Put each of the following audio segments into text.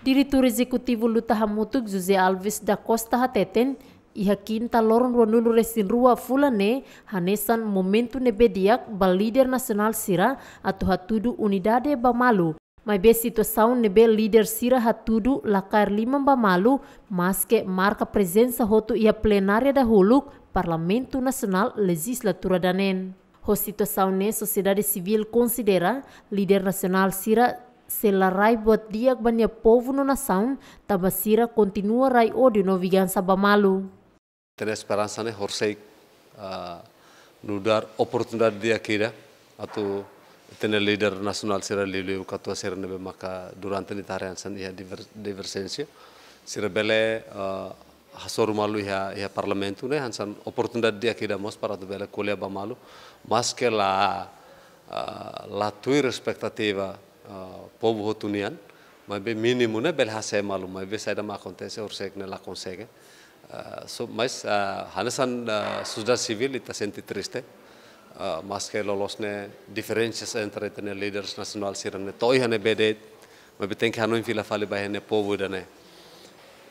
Diretor turis Luta Hamutuk Jose Alves da Costa Hateten iha kinta loron wanulu resin rua fulane hanesan momentu nebediak ba lider nasional sira atau hatudu unidade bamalu. Mai be situação nebe lider sira hatudu lakar lima bamalu malu maske marka presensa hotu ia plenaria dahuluk parlamentu nasional Legislatura danen. Ho situasau ne sociedade civil considera lider nasional sira sela rai buat dia banya povo no taba sira kontinua rai odi no vigança bamalu. Tem esperansa ne horsei nudar oportunidad dia kira de akira, atau tem líder nacional será liliu katua será nebe maka durante ni tarian san iha diversensia sira bele hasor malu iha iha parlamentu ne hansan oportunidad dia kira mos para tu bele kolea bamalu, mas que la uh, la povo hotunian ma be minimum ne bel hase malum ma be saida ma kontese or sek ne la konsege eh, so mas eh, hanasan eh, suda civil ita senti triste mas ke lolos ne differences entre tene leaders nasional sirane toy hane bede ma be tenke hanon fila fale ba povo dane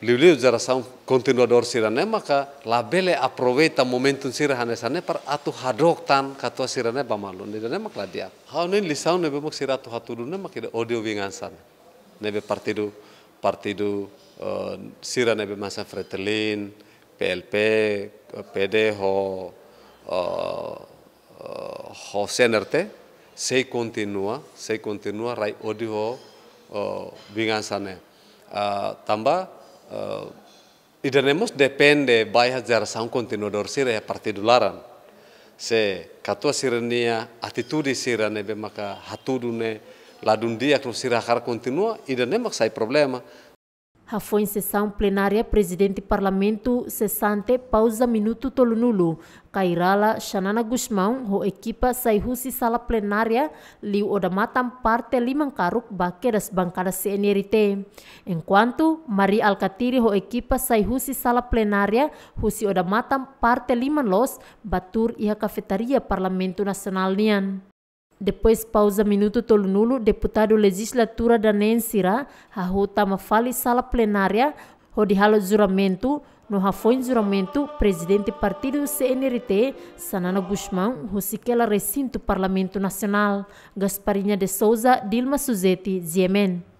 liuliu jara saun kontinuador sirane maka labele aproveita momentum sirahane sane par atu hadok tan katua sirane bamalun ne dane makla dia haunin lisaun nebe mak siratu hatulune makida audio wingan sane nebe partidu partidu uh, eh, sira masa fretelin PLP PD ho uh, ho senerte sei continua sei continua rai audio uh, wingan sane uh, tambah Eh, idaremos depende baia jara são a sira ya e partidularan se katua sirania atitudi sira nebe maka hatudune ladun dia kru sira kar continua idanemak problema Foi em sessão plenária, presidente do parlamento, cessante, pausa minuto tolunulo. cairala Xanana Guzmão, ho equipa saihusi sala plenária, liu odamatam parte limancaruk baque das bancadas CNRT. Enquanto, Maria Alcatiri, ho equipa saihusi sala plenária, husi odamatam parte liman los, batur ia cafetaria parlamento nacional nian. Depois pausa minuto tolo nulo, deputado legislatura da Nensira, Rahutama Fali, sala plenária, Rodihalo juramento, no Rafões juramento, presidente partido CNRT, Sanana Guzmão, Rosiquela recinto Parlamento Nacional, Gasparinha de Souza, Dilma Suzeti Ziemen.